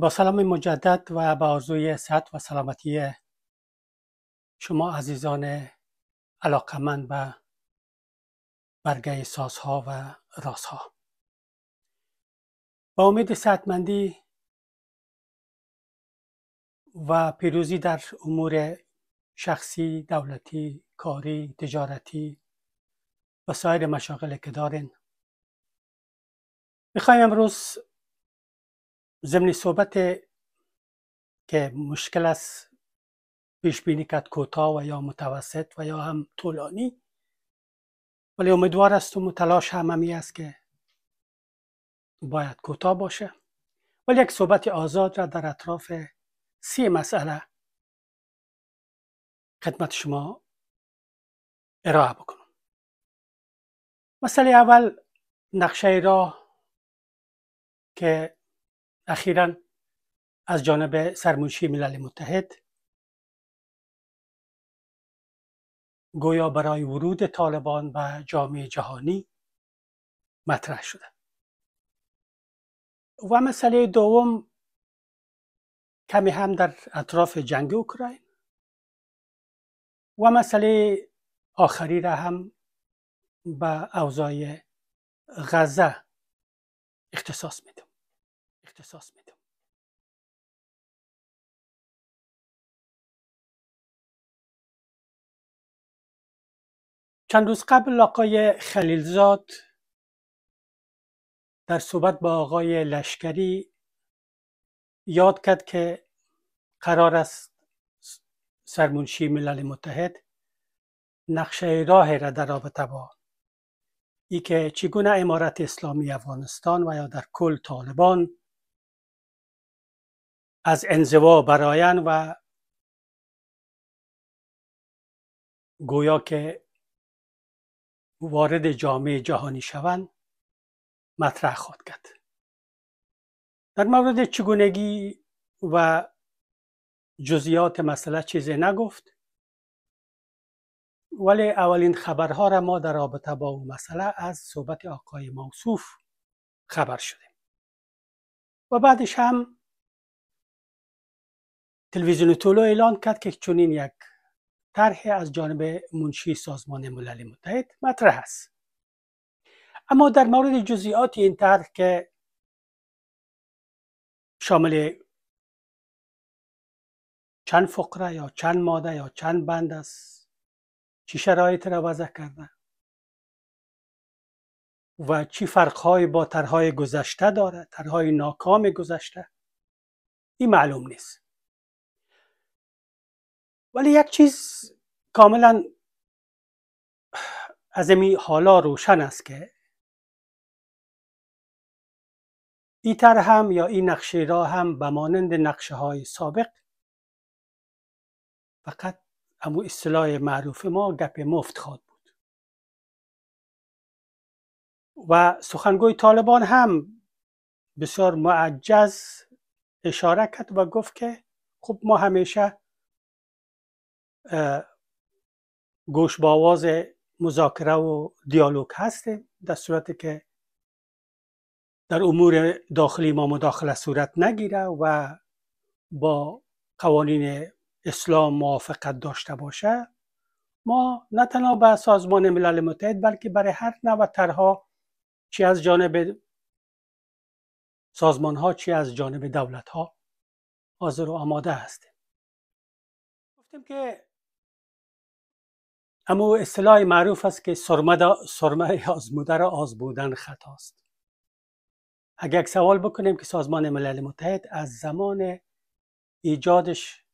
با سلام مجدد و با آرزوی صحت و سلامتی شما عزیزان علاقمند به برگه سازها و رازها با امید صحتمندی و پیروزی در امور شخصی، دولتی، کاری، تجارتی و سایر مشاغل که دارین میخوایم امروز ضمن صحبت که مشکل است پیش بینی کرد کوتاه و یا متوسط و یا هم طولانی ولی امیدوار است و تلاش هممی است که باید کوتاه باشه ولی یک صحبت آزاد را در اطراف سی مسئله خدمت شما ارائه بکنم مسئله اول نقشه راه که اخیرا از جانب سرمنشی ملل متحد گویا برای ورود طالبان به جامعه جهانی مطرح شده و مسئله دوم کمی هم در اطراف جنگ اوکراین و مسئله آخری را هم به اوضای غزه اختصاص میدم اختصاص میدم چند روز قبل آقای خلیلزاد در صحبت با آقای لشکری یاد کرد که قرار است سرمنشی ملل متحد نقشه راه را در رابطه با ای که چگونه امارت اسلامی افغانستان و یا در کل طالبان از انزوا براین و گویا که وارد جامعه جهانی شوند مطرح خود کرد در مورد چگونگی و جزیات مسئله چیزی نگفت ولی اولین خبرها را ما در رابطه با اون مسئله از صحبت آقای موصوف خبر شدیم و بعدش هم تلویزیون تولو اعلان کرد که چنین یک طرح از جانب منشی سازمان ملل متحد مطرح است اما در مورد جزئیات این طرح که شامل چند فقره یا چند ماده یا چند بند است چی شرایط را وضع کرده و چی فرقهایی با طرحهای گذشته داره طرحهای ناکام گذشته این معلوم نیست ولی یک چیز کاملا از امی حالا روشن است که ای تر هم یا این نقشه را هم به مانند نقشه های سابق فقط امو اصطلاح معروف ما گپ مفت خواد بود و سخنگوی طالبان هم بسیار معجز اشاره کرد و گفت که خب ما همیشه گوش باواز مذاکره و دیالوگ هستیم در صورتی که در امور داخلی ما مداخله صورت نگیره و با قوانین اسلام موافقت داشته باشه ما نه تنها به سازمان ملل متحد بلکه برای هر نوع طرها چی از جانب سازمان ها چی از جانب دولت ها حاضر و آماده هستیم گفتیم که اما اصطلاح معروف است که سرمه آزموده را آزمودن خطاست اگر یک سوال بکنیم که سازمان ملل متحد از زمان ایجادش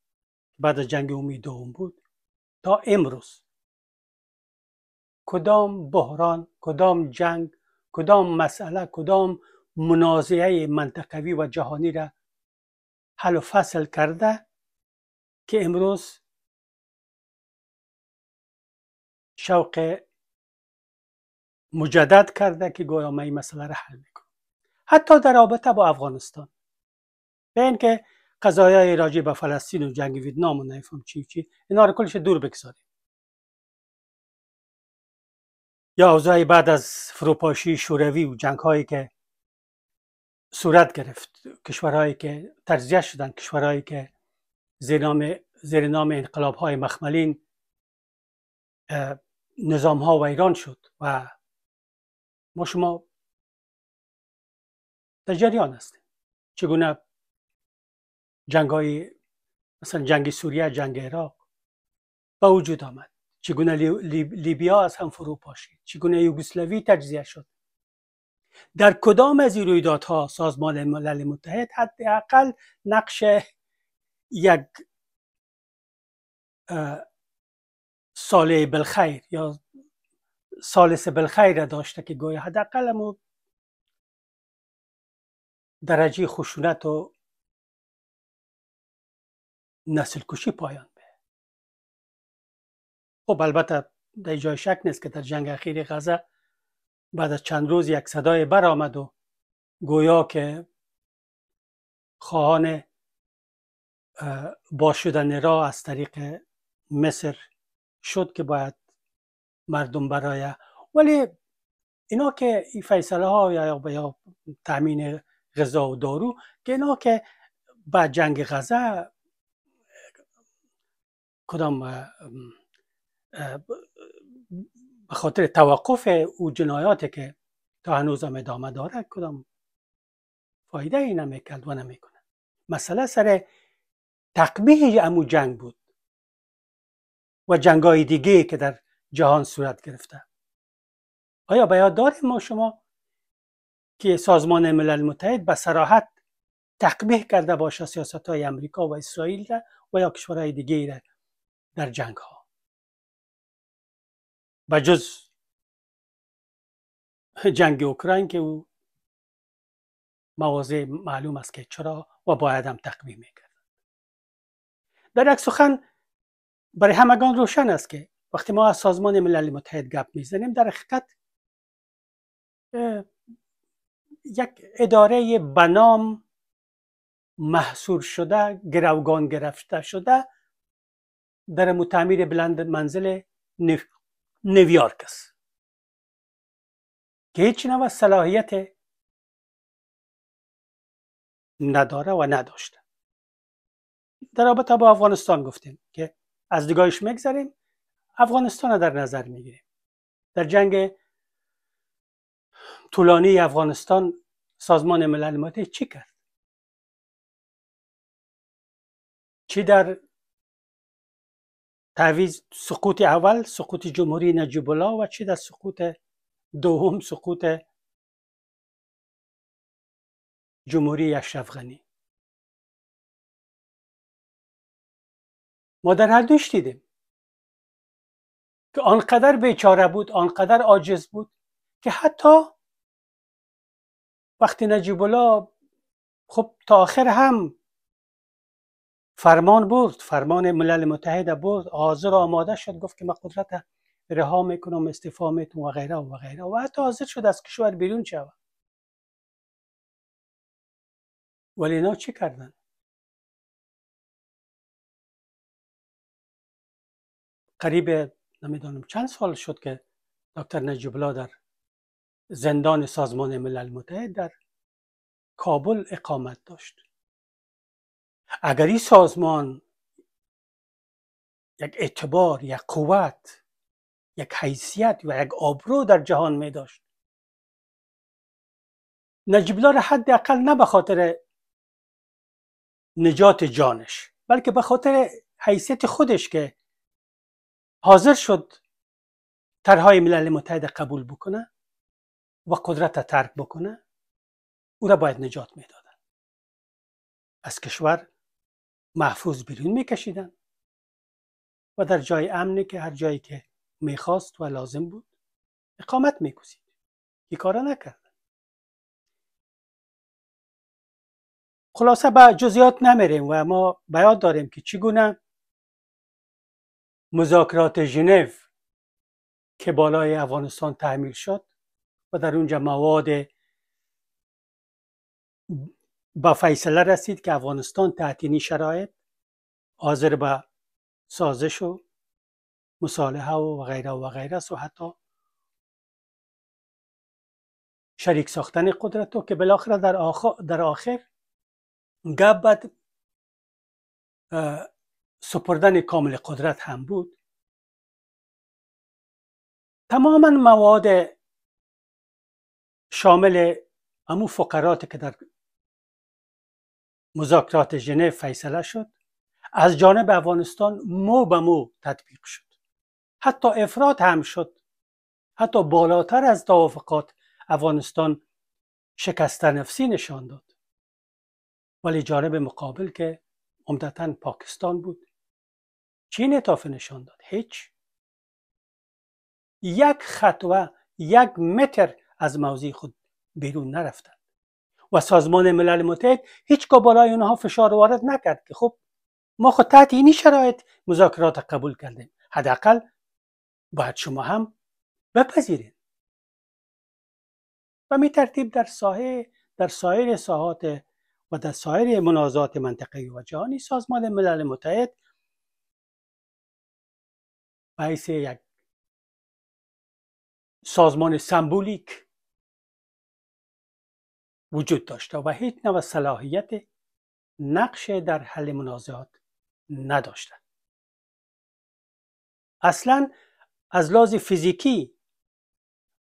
بعد از جنگ عمومی دوم بود تا امروز کدام بحران کدام جنگ کدام مسئله کدام منازعه منطقوی و جهانی را حل و فصل کرده که امروز شوق مجدد کرده که گویا ما این مسئله را حل میکنم حتی در رابطه با افغانستان به اینکه قضایای راجع به فلسطین و جنگ ویتنام و نیفم چی چی اینا را کلش دور بگذاریم یا اوضاعی بعد از فروپاشی شوروی و جنگ هایی که صورت گرفت کشورهایی که ترزیه شدن کشورهایی که زیر نام, زیر نام انقلاب های مخملین نظام ها ویران شد و ما شما در جریان هستیم چگونه جنگ های مثلا جنگ سوریه جنگ عراق به وجود آمد چگونه لیبیا از هم فرو پاشید چگونه یوگسلاوی تجزیه شد در کدام از این رویدادها سازمان ملل متحد حداقل نقش یک سال بلخیر یا سالس بلخیر داشته که گویا حداقل مو درجه خشونت و نسل کشی پایان به خب البته در جای شک نیست که در جنگ اخیر غزه بعد از چند روز یک صدای برآمد و گویا که خواهان باز شدن را از طریق مصر شد که باید مردم برای ولی اینا که این فیصله ها یا یا تامین غذا و دارو که اینا که بعد جنگ غذا کدام به خاطر توقف او جنایاتی که تا هنوز هم ادامه داره کدام فایده ای نمیکرد و نمیکنه مسئله سر تقبیه امو جنگ بود و جنگای دیگه که در جهان صورت گرفته آیا باید داریم ما شما که سازمان ملل متحد به سراحت تقبیه کرده باشه سیاست های امریکا و اسرائیل را و یا کشورهای دیگه را در جنگ ها و جز جنگ اوکراین که او مواضع معلوم است که چرا و باید هم تقبیه میکرد در یک سخن برای همگان روشن است که وقتی ما از سازمان ملل متحد گپ میزنیم در حقیقت یک اداره بنام محصور شده گروگان گرفته شده در متعمیر بلند منزل نیویورک است که هیچ نوع صلاحیت نداره و نداشته در رابطه با افغانستان گفتیم که از دیگاهش میگذریم افغانستان رو در نظر میگیریم در جنگ طولانی افغانستان سازمان ملل متحد چی کرد چی در تعویز سقوط اول سقوط جمهوری نجیب الله و چی در سقوط دوم سقوط جمهوری اشرف ما در هر دوش دیدیم که آنقدر بیچاره بود آنقدر عاجز بود که حتی وقتی نجیب الله خب تا آخر هم فرمان بود، فرمان ملل متحده برد حاضر آماده شد گفت که من قدرت رها میکنم استعفا میتون و غیره و غیره و حتی حاضر شد از کشور بیرون شود ولی اینا چی کردن قریب نمیدانم چند سال شد که دکتر نجیبلا در زندان سازمان ملل متحد در کابل اقامت داشت اگر این سازمان یک اعتبار یک قوت یک حیثیت و یک آبرو در جهان می داشت نجیبلا را اقل نه به خاطر نجات جانش بلکه به خاطر حیثیت خودش که حاضر شد طرحهای ملل متحد قبول بکنه و قدرت ترک بکنه او را باید نجات میدادن از کشور محفوظ بیرون میکشیدن و در جای امنی که هر جایی که میخواست و لازم بود اقامت میگزید که کارا نکرد. خلاصه به جزیات نمیریم و ما بیاد داریم که چگونه مذاکرات ژنو که بالای افغانستان تحمیل شد و در اونجا مواد با فیصله رسید که افغانستان تحت این شرایط حاضر به سازش و مصالحه و غیره و غیره و حتی شریک ساختن قدرت و که بالاخره در آخر, در آخر سپردن کامل قدرت هم بود تماما مواد شامل امو فقراتی که در مذاکرات ژنو فیصله شد از جانب افغانستان مو به مو تطبیق شد حتی افراد هم شد حتی بالاتر از توافقات افغانستان شکست نفسی نشان داد ولی جانب مقابل که عمدتا پاکستان بود چین اطافه نشان داد هیچ یک خطوه یک متر از موضع خود بیرون نرفتند و سازمان ملل متحد هیچگاه بالای اونها فشار وارد نکرد که خب ما خود تحت اینی شرایط مذاکرات قبول کردیم حداقل باید شما هم بپذیرید و می ترتیب در ساحه در سایر ساحات و در سایر منازعات منطقی و جهانی سازمان ملل متحد بحیث یک سازمان سمبولیک وجود داشته و هیچ نوع صلاحیت نقش در حل منازعات نداشته اصلا از لحاظ فیزیکی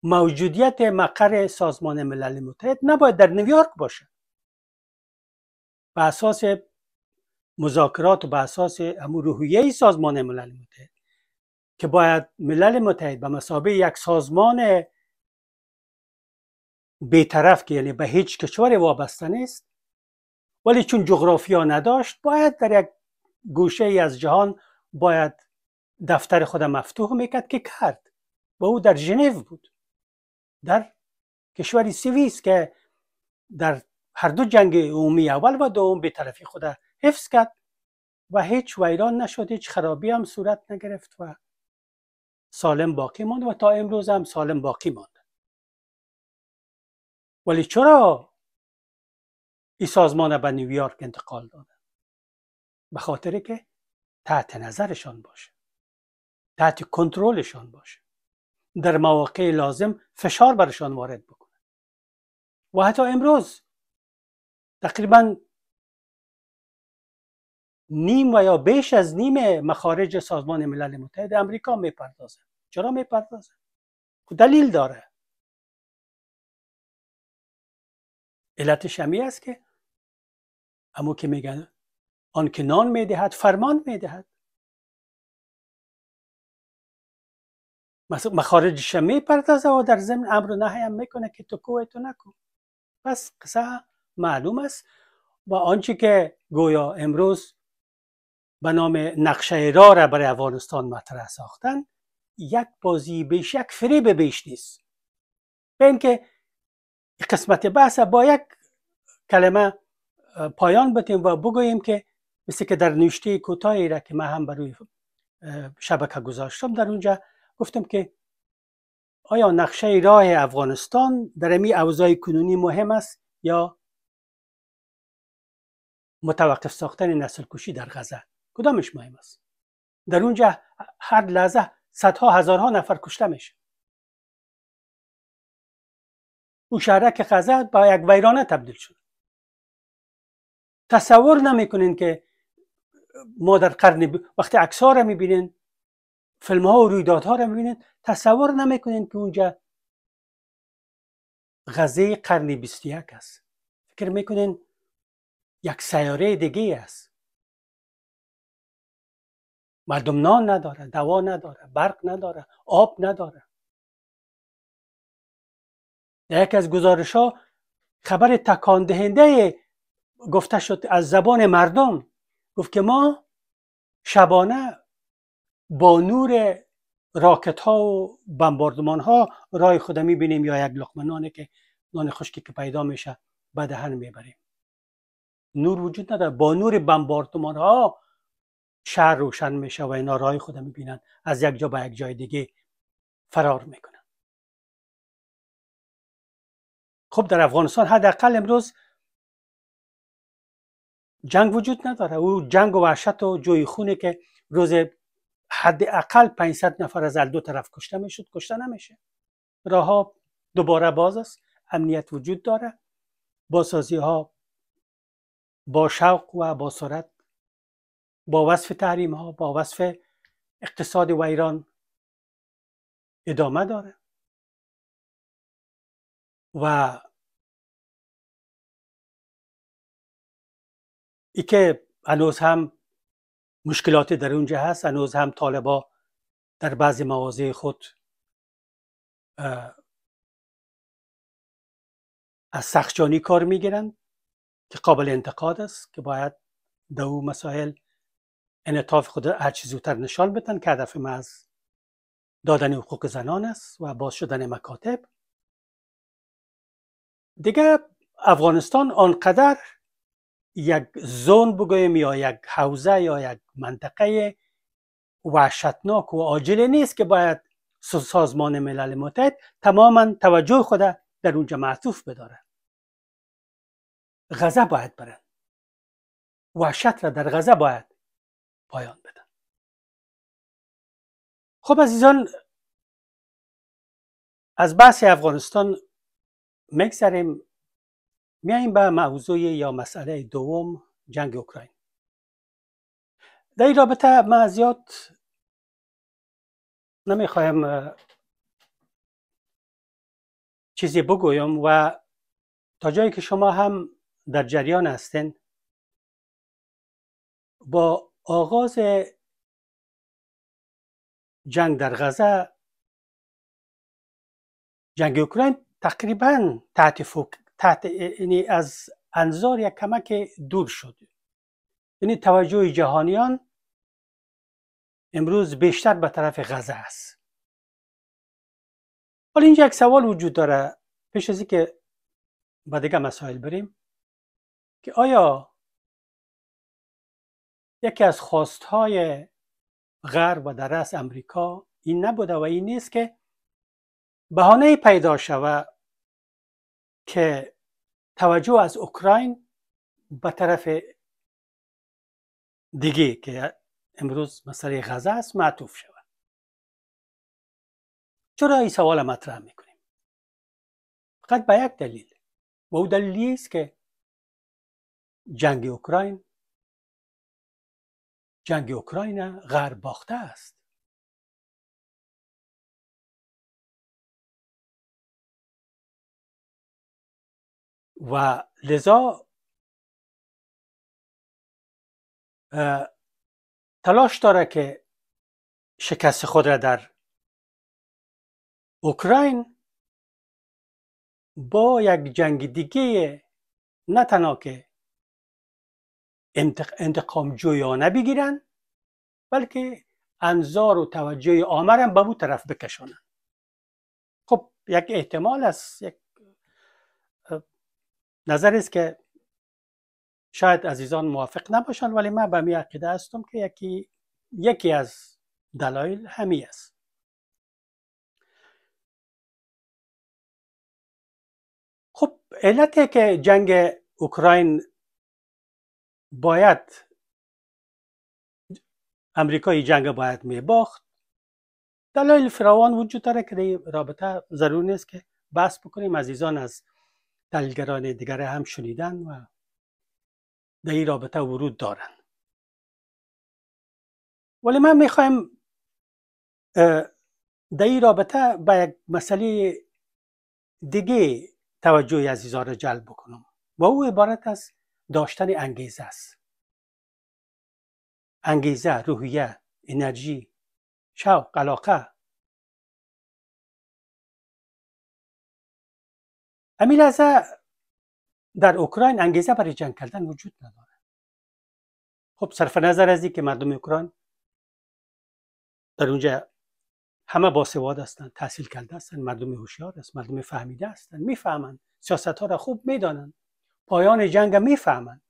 موجودیت مقر سازمان ملل متحد نباید در نیویورک باشه به اساس مذاکرات و به اساس امور روحیه سازمان ملل متحد که باید ملل متحد به مصابه یک سازمان بیطرف که یعنی به هیچ کشور وابسته نیست ولی چون جغرافیا نداشت باید در یک گوشه ای از جهان باید دفتر خود مفتوح میکرد که کرد و او در ژنو بود در کشور سویس که در هر دو جنگ عمومی اول و دوم به طرفی خود حفظ کرد و هیچ ویران نشد هیچ خرابی هم صورت نگرفت و سالم باقی ماند و تا امروز هم سالم باقی ماند ولی چرا این سازمان به نیویورک انتقال دادن به خاطر که تحت نظرشان باشه تحت کنترلشان باشه در مواقع لازم فشار برشان وارد بکنه و حتی امروز تقریبا نیم و یا بیش از نیم مخارج سازمان ملل متحد امریکا میپردازه چرا میپردازه خب دلیل داره علت شمی است که امو که میگن آن که نان میدهد فرمان میدهد مخارج شمی پردازه و در ضمن امر و نهی میکنه که تو کوه تو نکن پس قصه معلوم است و آنچه که گویا امروز به نام نقشه را را برای افغانستان مطرح ساختن یک بازی بیش یک فریب بیش نیست به اینکه قسمت بحث با یک کلمه پایان بتیم و بگوییم که مثل که در نوشته کوتاهی را که من هم بروی شبکه گذاشتم در اونجا گفتم که آیا نقشه راه افغانستان در امی اوضاع کنونی مهم است یا متوقف ساختن نسل کشی در غزه کدامش مهم است در اونجا هر لحظه صدها هزارها نفر کشته میشه او شهرک غزه با یک ویرانه تبدیل شد تصور نمیکنین که ما در قرن ب... وقتی اکس ها رو میبینین فیلم ها و رویدادها رو میبینین تصور نمیکنین که اونجا غزه قرن 21 است فکر میکنین یک سیاره دیگه است مردم نان نداره دوا نداره برق نداره آب نداره در یکی از گزارش ها خبر تکان دهنده گفته شد از زبان مردم گفت که ما شبانه با نور راکت ها و بمباردمان ها رای خود بینیم یا یک لقمه که نان خشکی که پیدا میشه به دهن میبریم نور وجود نداره با نور بمبارتمان ها شهر روشن میشه و اینا رای خود میبینن از یک جا به یک جای دیگه فرار میکنن خب در افغانستان حداقل امروز جنگ وجود نداره او جنگ و وحشت و جوی خونه که روز حداقل 500 نفر از دو طرف کشته میشد کشته نمیشه راه ها دوباره باز است امنیت وجود داره سازی ها با شوق و با سرعت با وصف تحریم ها با وصف اقتصاد ویران ادامه داره و ای که هنوز هم مشکلات در اونجا هست هنوز هم طالبا در بعضی مواضع خود از سخجانی کار میگیرند که قابل انتقاد است که باید دو مسائل انعطاف خود هر چیز زودتر نشان بدن که هدف ما از دادن حقوق زنان است و باز شدن مکاتب دیگه افغانستان آنقدر یک زون بگویم یا یک حوزه یا یک منطقه وحشتناک و عاجله نیست که باید سازمان ملل متحد تماما توجه خود در اونجا معطوف بداره غذا باید بره وحشت را در غذا باید پایان بده خب عزیزان از بحث افغانستان میگذاریم میاییم به موضوع یا مسئله دوم جنگ اوکراین در این رابطه من زیاد نمیخوایم چیزی بگویم و تا جایی که شما هم در جریان هستن با آغاز جنگ در غزه جنگ اوکراین تقریبا تحت تحت یعنی از انظار یک کمک دور شد یعنی توجه جهانیان امروز بیشتر به طرف غزه است حالا اینجا یک سوال وجود داره پیش از که به دیگه مسائل بریم که آیا یکی از خواستهای غرب و در رس امریکا این نبوده و این نیست که بهانه پیدا شود که توجه از اوکراین به طرف دیگه که امروز مسئله غزه است معطوف شود چرا این سوال مطرح میکنیم فقط به یک دلیل و او دلیلی است که جنگ اوکراین جنگ اوکراین غرب باخته است و لذا تلاش داره که شکست خود را در اوکراین با یک جنگ دیگه نه تنها که انتقام جویانه بگیرن بلکه انظار و توجه آمرم به او طرف بکشانن خب یک احتمال است یک نظر است که شاید عزیزان موافق نباشند ولی من به می عقیده هستم که یکی یکی از دلایل همی است خب علتی که جنگ اوکراین باید امریکای جنگ باید میباخت دلایل فراوان وجود داره که در رابطه ضروری نیست که بحث بکنیم عزیزان از دلگران دیگر هم شنیدن و در این رابطه ورود دارن ولی من میخوایم در این رابطه به یک مسئله دیگه توجه عزیزان را جلب بکنم و او عبارت است داشتن انگیزه است انگیزه روحیه انرژی شوق علاقه امیل لحظه در اوکراین انگیزه برای جنگ کردن وجود نداره خب صرف نظر از که مردم اوکراین در اونجا همه باسواد هستند تحصیل کرده هستند مردم هوشیار است مردم فهمیده هستند میفهمند سیاست ها را خوب میدانند پایان جنگ میفهمند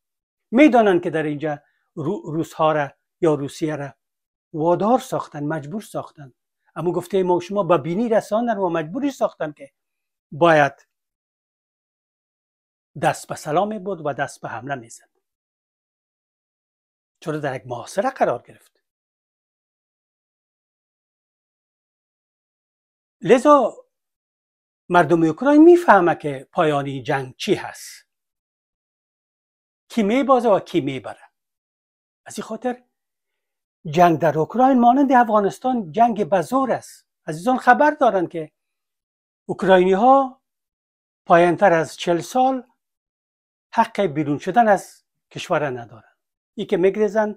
میدانند که در اینجا روس ها را یا روسیه را وادار ساختن مجبور ساختن اما گفته ما شما به بینی رساندن و مجبوری ساختن که باید دست به سلام بود و دست به حمله میزد چرا در یک محاصره قرار گرفت لذا مردم اوکراین میفهمه که پایانی جنگ چی هست کی بازه و کی بره از این خاطر جنگ در اوکراین مانند افغانستان جنگ بزور است عزیزان خبر دارند که اوکراینی ها پایانتر از چل سال حق بیرون شدن از کشور ندارند ای که میگریزن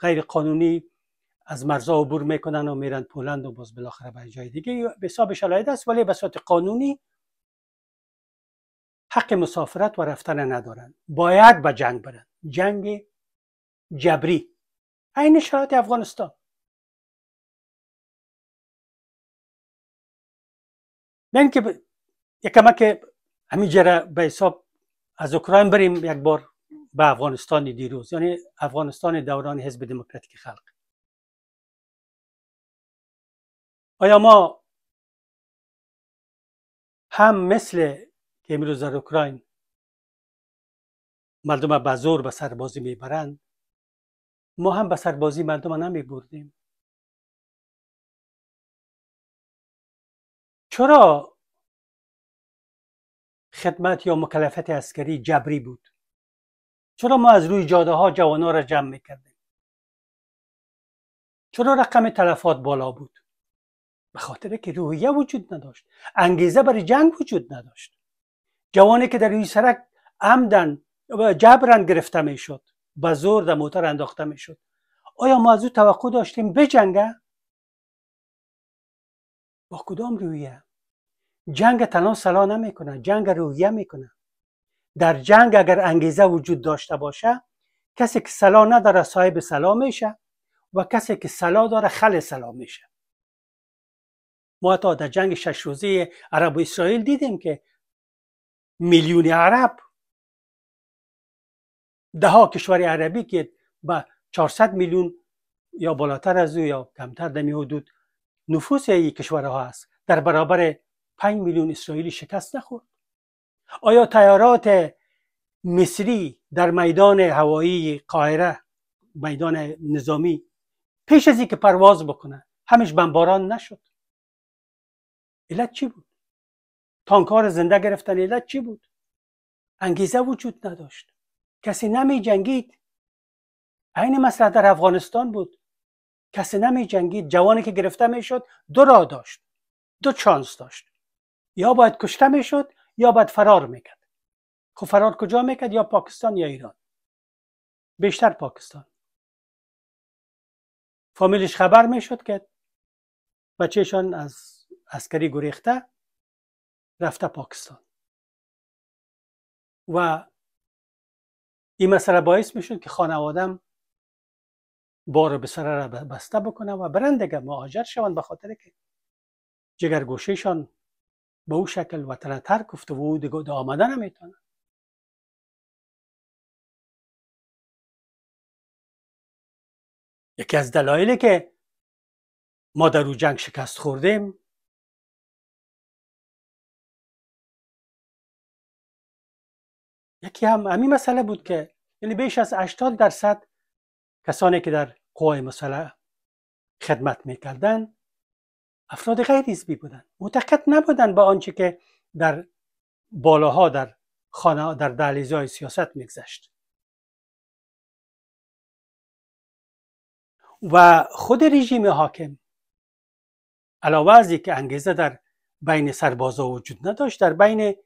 غیر قانونی از مرزا عبور میکنن و میرن پولند و باز بالاخره به جای دیگه به حساب شرایط است ولی به صورت قانونی حق مسافرت و رفتن ندارن. باید به جنگ برن. جنگ جبری عین شرایط افغانستان نه که یکمه که همین جره به حساب از اوکراین بریم یک بار به افغانستان دیروز یعنی افغانستان دوران حزب دموکراتیک خلق آیا ما هم مثل که امروز در اوکراین مردم به زور به سربازی میبرند ما هم به سربازی مردم نمی بردیم چرا خدمت یا مکلفت عسکری جبری بود چرا ما از روی جاده ها ها را جمع میکردیم چرا رقم تلفات بالا بود به خاطر که روحیه وجود نداشت انگیزه برای جنگ وجود نداشت جوانی که در روی سرک عمدن جبران گرفته می شد به زور در موتر انداخته می شد آیا ما از او توقع داشتیم بجنگه با کدام رویه جنگ تنها سلا کنه. جنگ رویه کنه. در جنگ اگر انگیزه وجود داشته باشه کسی که سلا نداره صاحب سلا میشه و کسی که سلا داره خل سلا میشه ما تا در جنگ شش روزه عرب و اسرائیل دیدیم که میلیون عرب ده ها کشور عربی که به 400 میلیون یا بالاتر از او یا کمتر دمی حدود نفوس کشور ها است در برابر 5 میلیون اسرائیلی شکست نخورد آیا تیارات مصری در میدان هوایی قاهره میدان نظامی پیش از که پرواز بکنن همش بمباران نشد علت چی بود تانکار زنده گرفتن علت چی بود انگیزه وجود نداشت کسی نمی جنگید عین مسئله در افغانستان بود کسی نمی جنگید جوانی که گرفته می شد دو راه داشت دو چانس داشت یا باید کشته می شد یا باید فرار میکرد خب فرار کجا کرد یا پاکستان یا ایران بیشتر پاکستان فامیلش خبر می شد که بچهشان از عسکری گریخته رفته پاکستان و این مسئله باعث میشد که خانوادم بار به سر را بسته بکنم و برند دیگه مهاجر شوند به خاطر که جگرگوشیشان به او شکل وطن ترک گفته و او دیگه آمده نمیتونه یکی از دلایلی که ما در او جنگ شکست خوردیم یکی هم همین مسئله بود که یعنی بیش از 80 درصد کسانی که در قوای مسئله خدمت میکردن افراد غیر حزبی بودن. معتقد نبودند به آنچه که در بالاها در خانه در می سیاست میگذشت و خود رژیم حاکم علاوه از که انگیزه در بین سربازا وجود نداشت در بین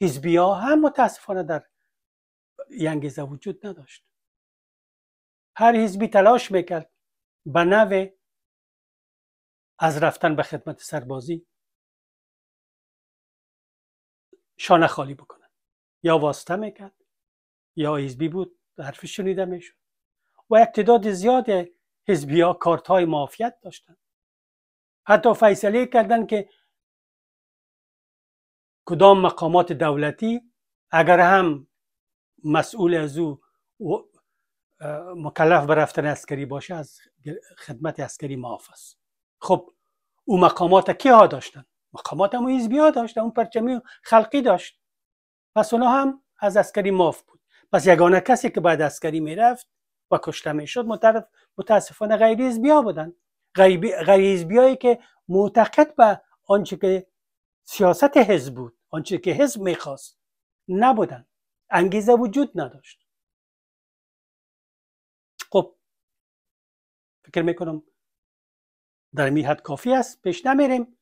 حزبی ها هم متاسفانه در انگیزه وجود نداشت هر حزبی تلاش میکرد به از رفتن به خدمت سربازی شانه خالی بکنن یا واسطه میکرد یا حزبی بود حرف شنیده میشد و یک زیاد حزبی ها کارت های معافیت داشتن حتی فیصله کردن که کدام مقامات دولتی اگر هم مسئول از او مکلف به رفتن عسکری باشه از خدمت عسکری معاف است خب او مقامات کیها داشتن مقامات هم بیا داشت اون پرچمی خلقی داشت پس اونا هم از عسکری معاف بود پس یگانه کسی که بعد عسکری میرفت و کشته میشد متاسفانه غیر ایزبیا بودن غیر ایزبیایی که معتقد به آنچه که سیاست حزب بود آنچه که حزب میخواست نبودن انگیزه وجود نداشت خب فکر میکنم در می حد کافی است پیش نمیریم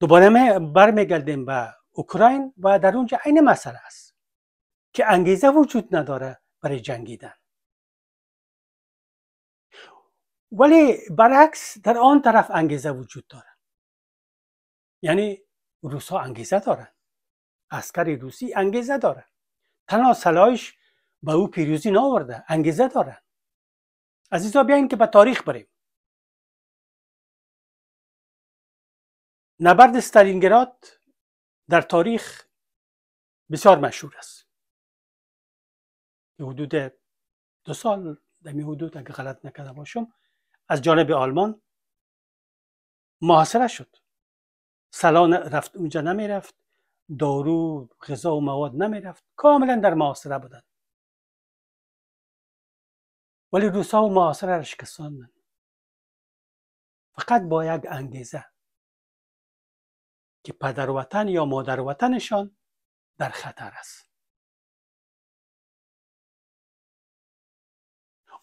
دوباره برمیگردیم به اوکراین و در اونجا عین مسئله است که انگیزه وجود نداره برای جنگیدن ولی برعکس در آن طرف انگیزه وجود داره یعنی روس ها انگیزه دارن اسکر روسی انگیزه داره تنها سلایش به او پیروزی ناورده انگیزه داره عزیزا بیاین که به تاریخ بریم نبرد ستالینگراد در تاریخ بسیار مشهور است حدود دو سال در حدود اگه غلط نکرده باشم از جانب آلمان محاصره شد سلان رفت اونجا نمی رفت دارو غذا و مواد نمیرفت کاملا در معاصره بودند ولی روسا و معاصره را شکستاندن فقط با یک انگیزه که پدر وطن یا مادر وطنشان در خطر است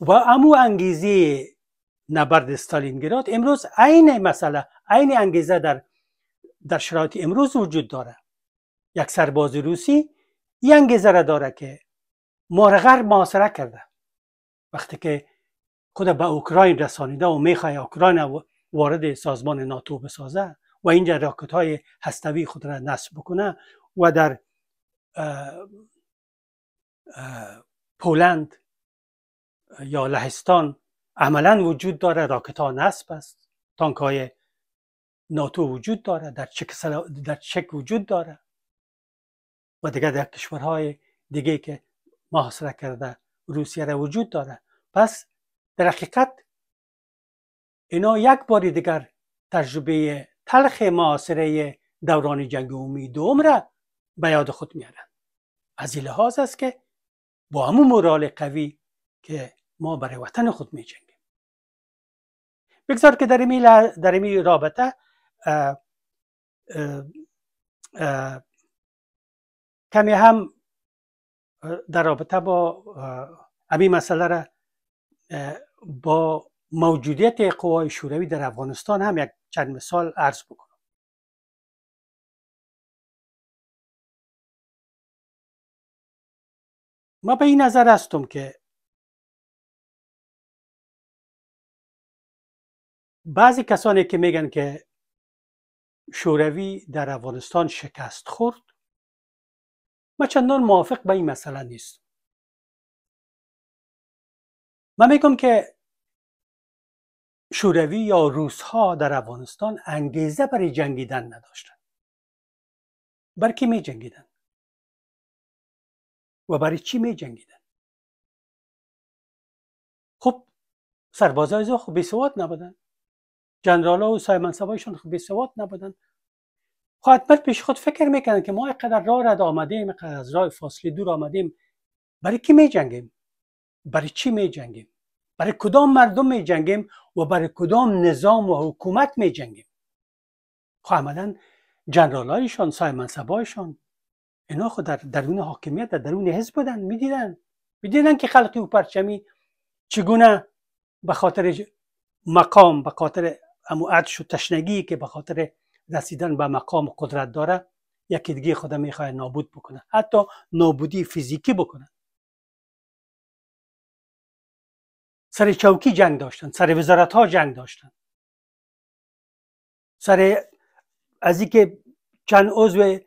و امو انگیزه نبرد استالینگراد امروز عین مسئله عین انگیزه در در شرایط امروز وجود داره یک سرباز روسی یه انگیزه داره که ما غرب محاصره کرده وقتی که خود به اوکراین رسانیده و میخوای اوکراین وارد سازمان ناتو بسازه و اینجا راکت های هستوی خود را نصب بکنه و در پولند یا لهستان عملا وجود داره راکت ها نصب است تانک های ناتو وجود داره در چک, در چک وجود داره و دیگر در کشورهای دیگه که محاصره کرده روسیه را وجود داره پس در حقیقت اینا یک بار دیگر تجربه تلخ معاصره دوران جنگ عمومی دوم را به یاد خود میارن از این لحاظ است که با همون مورال قوی که ما برای وطن خود می جنگیم بگذار که در این رابطه کمی هم در رابطه با امی مسئله را با موجودیت قوای شوروی در افغانستان هم یک چند مثال عرض بکنم ما به این نظر هستم که بعضی کسانی که میگن که شوروی در افغانستان شکست خورد ما چندان موافق به این مسئله نیست من میگم که شوروی یا روس ها در افغانستان انگیزه برای جنگیدن نداشتند. کی می جنگیدن و برای چی می جنگیدن خب سربازای زو خب بی سواد نبودن جنرال و سایمنصبایشون خوبی خب بی سواد نبودن خواهد پیش خود فکر میکنن که ما اینقدر راه رد آمدیم اینقدر از راه فاصله دور آمدیم برای کی می جنگیم؟ برای چی می جنگیم؟ برای کدام مردم می جنگیم و برای کدام نظام و حکومت می جنگیم؟ خب عملا جنرال هایشان، سای منصبایشان اینا خود در درون حاکمیت در درون حزب بودن میدیدن میدیدن که خلقی و پرچمی چگونه به خاطر مقام به خاطر عدش و تشنگی که به خاطر رسیدن به مقام قدرت داره یکی دیگه خدا میخواد نابود بکنه حتی نابودی فیزیکی بکنه سر چوکی جنگ داشتن سر وزارت ها جنگ داشتن سر از که چند عضو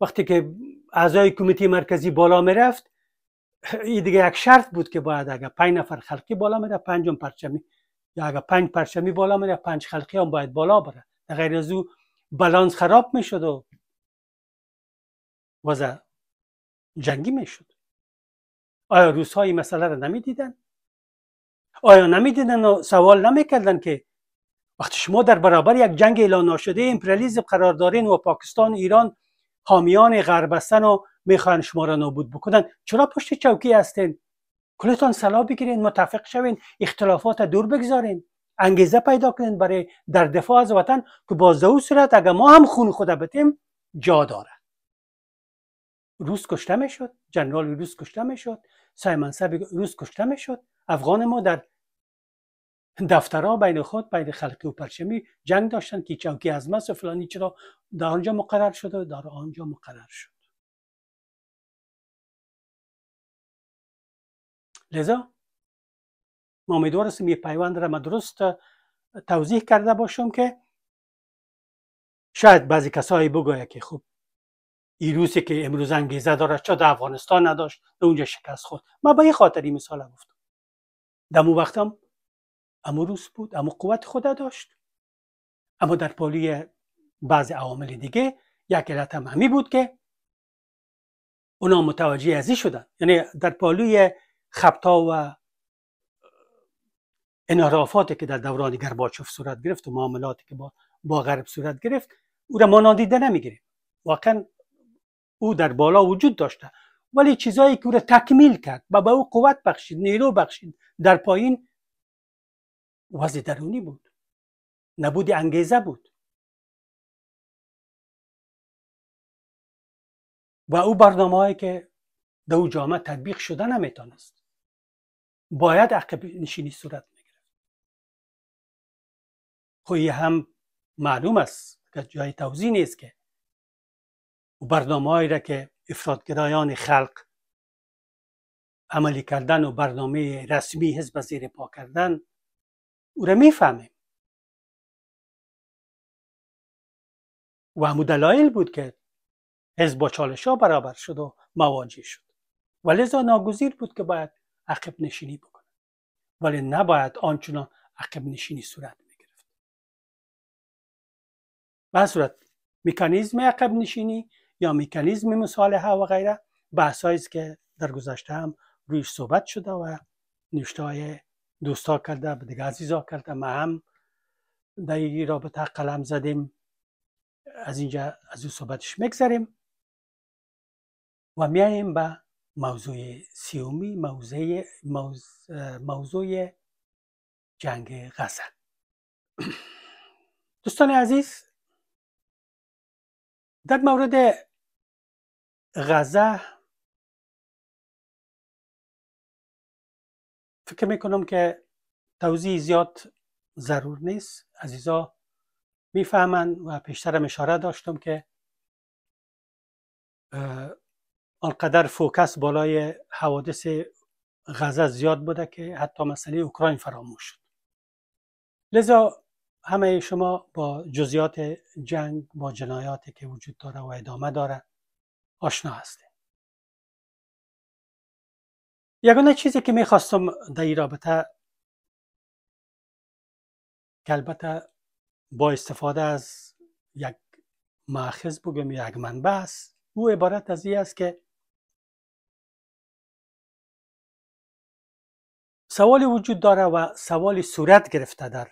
وقتی که اعضای کمیته مرکزی بالا میرفت این دیگه یک شرط بود که باید اگر پنج نفر خلقی بالا میره پنجم پرچمی یا اگر پنج پرچمی بالا میره پنج خلقی هم باید بالا بره غیر از او بالانس خراب شد و وضع جنگی شد آیا روس های مسئله را دیدن؟ آیا نمی دیدن و سوال نمی کردن که وقتی شما در برابر یک جنگ اعلان شده امپریالیزم قرار دارین و پاکستان و ایران حامیان غرب هستن و میخوان شما را نابود بکنن چرا پشت چوکی هستین کلتان سلا بگیرین متفق شوین اختلافات دور بگذارین انگیزه پیدا کنین برای در دفاع از وطن که با او صورت اگر ما هم خون خود بتیم جا داره روس کشته میشد جنرال روس کشته میشد سایمن سب روس کشته میشد افغان ما در دفترها بین خود بین خلقی و پرچمی جنگ داشتن که چوکی از مس و فلانی چرا در آنجا مقرر شد و در آنجا مقرر شد لذا امیدوار هستیم یه پیوند را درست توضیح کرده باشم که شاید بعضی کسایی بگوید که خوب این روسی که امروز انگیزه داره چا در افغانستان نداشت در اونجا شکست خورد ما به این خاطر این مثال گفتم در اون وقتم امو روس بود اما قوت خود داشت اما در پالی بعض عوامل دیگه یک علت هم همی بود که اونا متوجه ازی شدن یعنی در پالوی خبتا و انحرافاتی که در دوران گرباچوف صورت گرفت و معاملاتی که با, با غرب صورت گرفت او را ما نادیده نمیگیریم واقعا او در بالا وجود داشته ولی چیزایی که او را تکمیل کرد و به او قوت بخشید نیرو بخشید در پایین وضع درونی بود نبود انگیزه بود و او برنامه هایی که در او جامعه تطبیق شده نمیتانست باید عقب نشینی صورت خویی هم معلوم است که جای توضیح نیست که برنامه هایی را که افرادگرایان خلق عملی کردن و برنامه رسمی حزب زیر پا کردن او را میفهمیم و همو دلایل بود که حزب با چالش ها برابر شد و مواجه شد و لذا ناگزیر بود که باید عقب نشینی بکنه ولی نباید آنچنان عقب نشینی صورت به صورت مکانیزم عقب نشینی یا مکانیزم مصالحه و غیره بحث که در گذشته هم رویش صحبت شده و نوشته دوستا کرده به دیگه عزیزا کرده ما هم در این رابطه قلم زدیم از اینجا از این صحبتش میگذاریم و میاییم به موضوع سیومی موضوع, موضوع جنگ غزه دوستان عزیز در مورد غزه فکر میکنم که توضیح زیاد ضرور نیست عزیزا میفهمن و پیشترم اشاره داشتم که آنقدر فوکس بالای حوادث غزه زیاد بوده که حتی مسئله اوکراین فراموش شد لذا همه شما با جزیات جنگ با جنایاتی که وجود داره و ادامه داره آشنا هستید یگانه چیزی که میخواستم در این رابطه که البته با استفاده از یک معخذ بگم یک منبع است او عبارت از این است که سوالی وجود داره و سوالی صورت گرفته در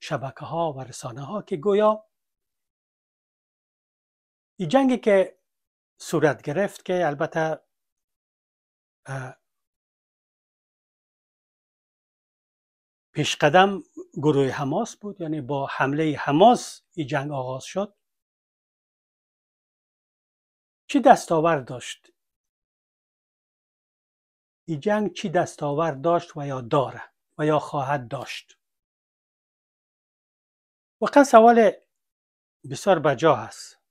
شبکه ها و رسانه ها که گویا این جنگی که صورت گرفت که البته پیشقدم گروه حماس بود یعنی با حمله حماس این جنگ آغاز شد چی دستاورد داشت این جنگ چی دستاورد داشت و یا داره و یا خواهد داشت واقعا سوال بسیار بجا هست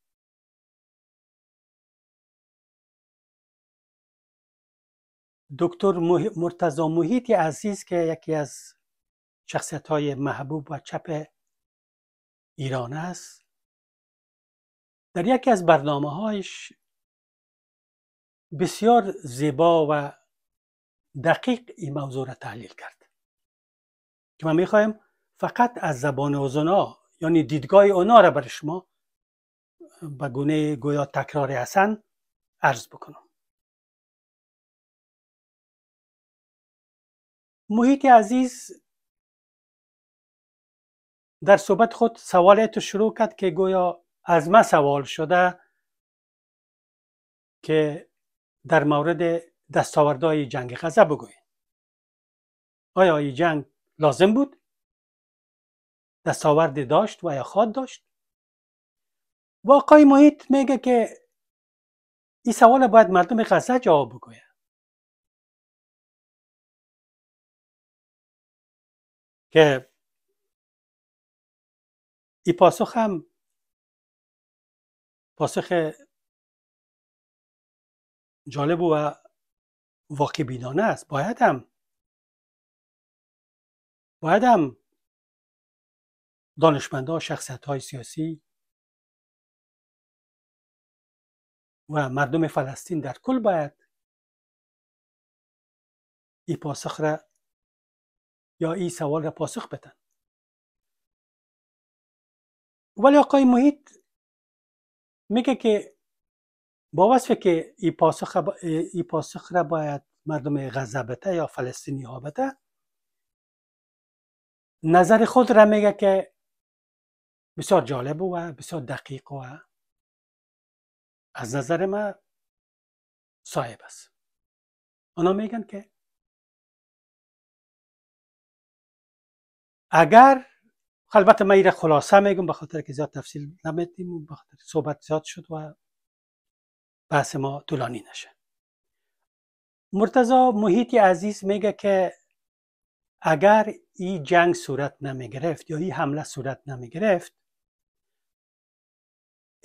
دکتر مرتضا محیط عزیز که یکی از شخصیت های محبوب و چپ ایران است در یکی از برنامه هایش بسیار زیبا و دقیق این موضوع را تحلیل کرد که من میخوایم فقط از زبان اوزنا یعنی دیدگاه اونا را برای شما به گونه گویا تکرار حسن عرض بکنم محیط عزیز در صحبت خود سوالیت شروع کرد که گویا از ما سوال شده که در مورد دستاوردهای جنگ غزه بگویید آیا این جنگ لازم بود دستاوردی داشت و یا خواد داشت و آقای محیط میگه که این سوال باید مردم غزه جواب بگوید که ای پاسخ هم پاسخ جالب و واقع بینانه است باید هم باید هم دانشمندها شخصیت های سیاسی و مردم فلسطین در کل باید این پاسخ را یا ای سوال را پاسخ بدن ولی آقای محیط میگه که با وصف که پاسخ, ای پاسخ را باید مردم غزه بته یا فلسطینی ها بته نظر خود را میگه که بسیار جالب و بسیار دقیق و از نظر ما صاحب است اونا میگن که اگر البته من ایره خلاصه میگم به خاطر که زیاد تفصیل نمیدیم و خاطر صحبت زیاد شد و بحث ما طولانی نشه مرتضا محیط عزیز میگه که اگر این جنگ صورت نمیگرفت یا این حمله صورت نمیگرفت گرفت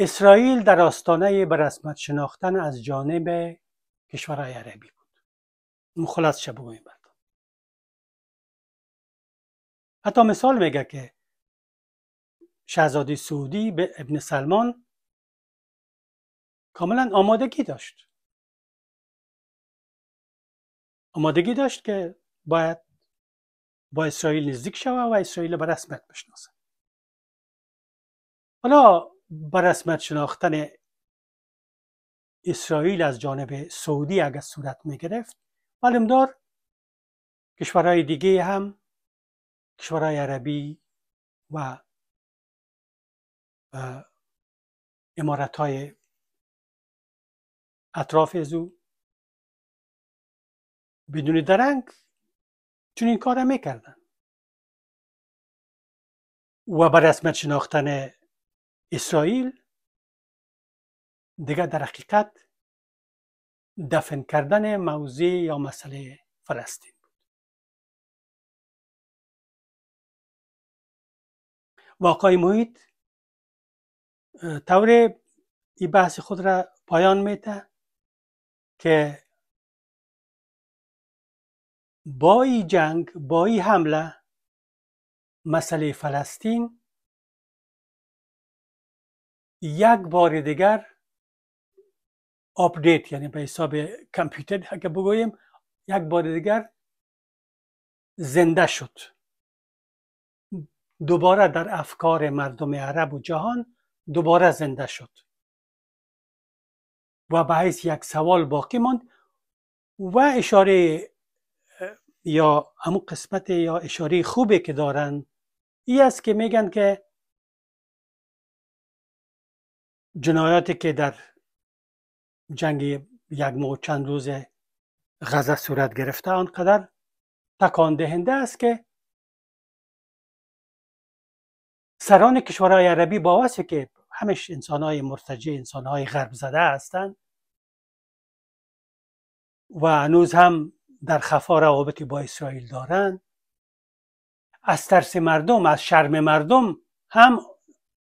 اسرائیل در آستانه به شناختن از جانب کشورهای عربی بود مخلص شب بعد حتی مثال میگه که شهزاده سعودی به ابن سلمان کاملا آمادگی داشت آمادگی داشت که باید با اسرائیل نزدیک شود و اسرائیل به رسمیت بشناسه حالا برسمت رسمیت شناختن اسرائیل از جانب سعودی اگر صورت می گرفت علمدار کشورهای دیگه هم کشورهای عربی و امارتهای اطراف از او بدون درنگ چون این کار میکردن و بر رسمت شناختن اسرائیل دیگه در حقیقت دفن کردن موضع یا مسئله فلسطین بود واقعی محیط طور این بحث خود را پایان میته که با این جنگ با این حمله مسئله فلسطین یک بار دیگر آپدیت یعنی به حساب کامپیوتر اگه بگوییم یک بار دیگر زنده شد دوباره در افکار مردم عرب و جهان دوباره زنده شد و به یک سوال باقی ماند و اشاره یا همون قسمت یا اشاره خوبی که دارن ای است که میگن که جنایاتی که در جنگ یک ماه چند روز غزه صورت گرفته آنقدر تکان دهنده است که سران کشورهای عربی با که همش انسانهای مرتجع انسانهای غرب زده هستند و هنوز هم در خفا روابطی با اسرائیل دارند از ترس مردم از شرم مردم هم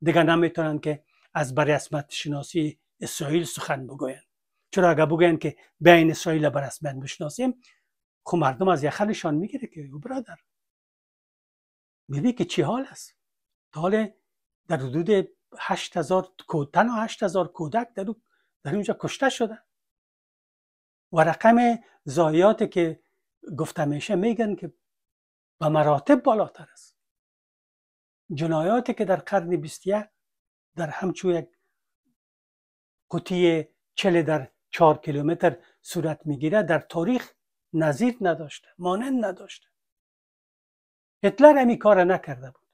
دیگه نمیتونن که از برسمت شناسی اسرائیل سخن بگویند چرا اگر بگوین که بین اسرائیل بر بشناسیم خب مردم از یخنشان میگیره که او برادر میبینی که چی حال است حال در حدود 8000 هشت هزار کودک در در اونجا کشته شده و رقم زایاتی که گفته میشه میگن که به مراتب بالاتر است جنایاتی که در قرن 21 در همچو یک قطی چل در چهار کیلومتر صورت میگیره در تاریخ نظیر نداشته مانند نداشته هتلر همی کار نکرده بود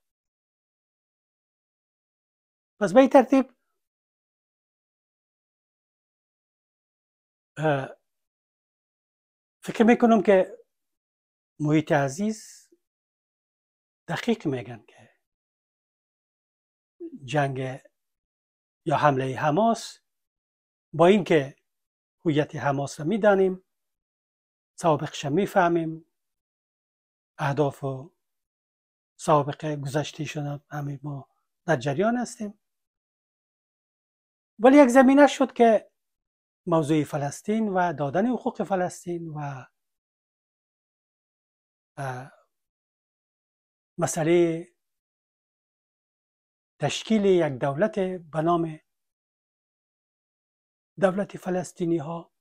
پس به این ترتیب فکر میکنم که محیط عزیز دقیق میگن که جنگ یا حمله حماس با اینکه هویت حماس را میدانیم سابقش میفهمیم اهداف و سابقه شدن همه ما در جریان هستیم ولی یک زمینه شد که موضوع فلسطین و دادن حقوق فلسطین و مسئله تشکیل یک دولت به نام دولت فلسطینی ها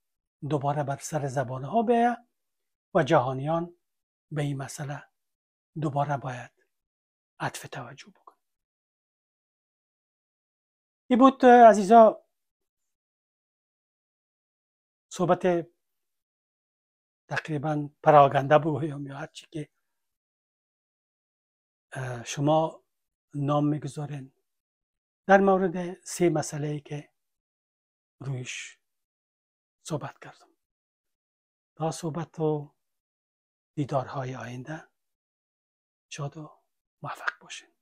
دوباره بر سر زبان ها بیه و جهانیان به این مسئله دوباره باید عطف توجه بکن این بود عزیزا صحبت تقریبا پراگنده بگویم یا هرچی که شما نام میگذارن در مورد سه مسئله ای که رویش صحبت کردم تا صحبت و دیدارهای آینده شاد و موفق باشین